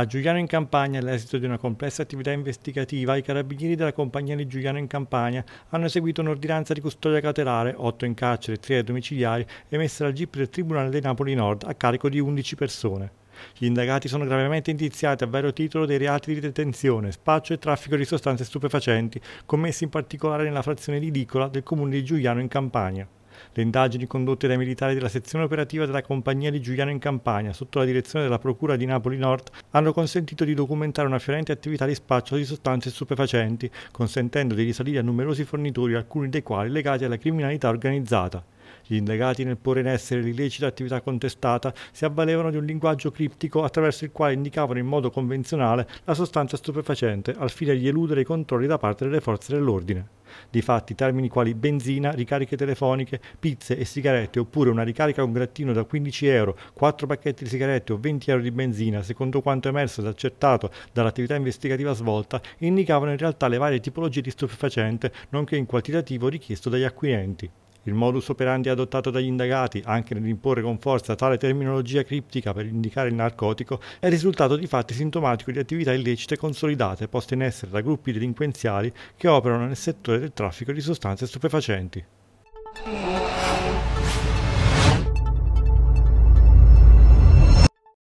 A Giuliano in Campania, all'esito di una complessa attività investigativa, i carabinieri della compagnia di Giuliano in Campania hanno eseguito un'ordinanza di custodia cautelare, 8 in carcere e 3 domiciliari, emessa dal GIP del Tribunale dei Napoli Nord a carico di 11 persone. Gli indagati sono gravemente indiziati a vero titolo dei reati di detenzione, spaccio e traffico di sostanze stupefacenti, commessi in particolare nella frazione di Dicola del comune di Giuliano in Campania. Le indagini condotte dai militari della sezione operativa della compagnia di Giuliano in Campania, sotto la direzione della Procura di Napoli Nord, hanno consentito di documentare una fiorente attività di spaccio di sostanze stupefacenti, consentendo di risalire a numerosi fornitori, alcuni dei quali legati alla criminalità organizzata. Gli indagati nel porre in essere l'illecita attività contestata si avvalevano di un linguaggio criptico attraverso il quale indicavano in modo convenzionale la sostanza stupefacente al fine di eludere i controlli da parte delle forze dell'ordine. Difatti, termini quali benzina, ricariche telefoniche, pizze e sigarette, oppure una ricarica con grattino da 15 euro, 4 pacchetti di sigarette o 20 euro di benzina, secondo quanto emerso ed accertato dall'attività investigativa svolta, indicavano in realtà le varie tipologie di stupefacente, nonché in quantitativo richiesto dagli acquirenti. Il modus operandi adottato dagli indagati, anche nell'imporre con forza tale terminologia criptica per indicare il narcotico, è risultato di fatti sintomatico di attività illecite consolidate poste in essere da gruppi delinquenziali che operano nel settore del traffico di sostanze stupefacenti.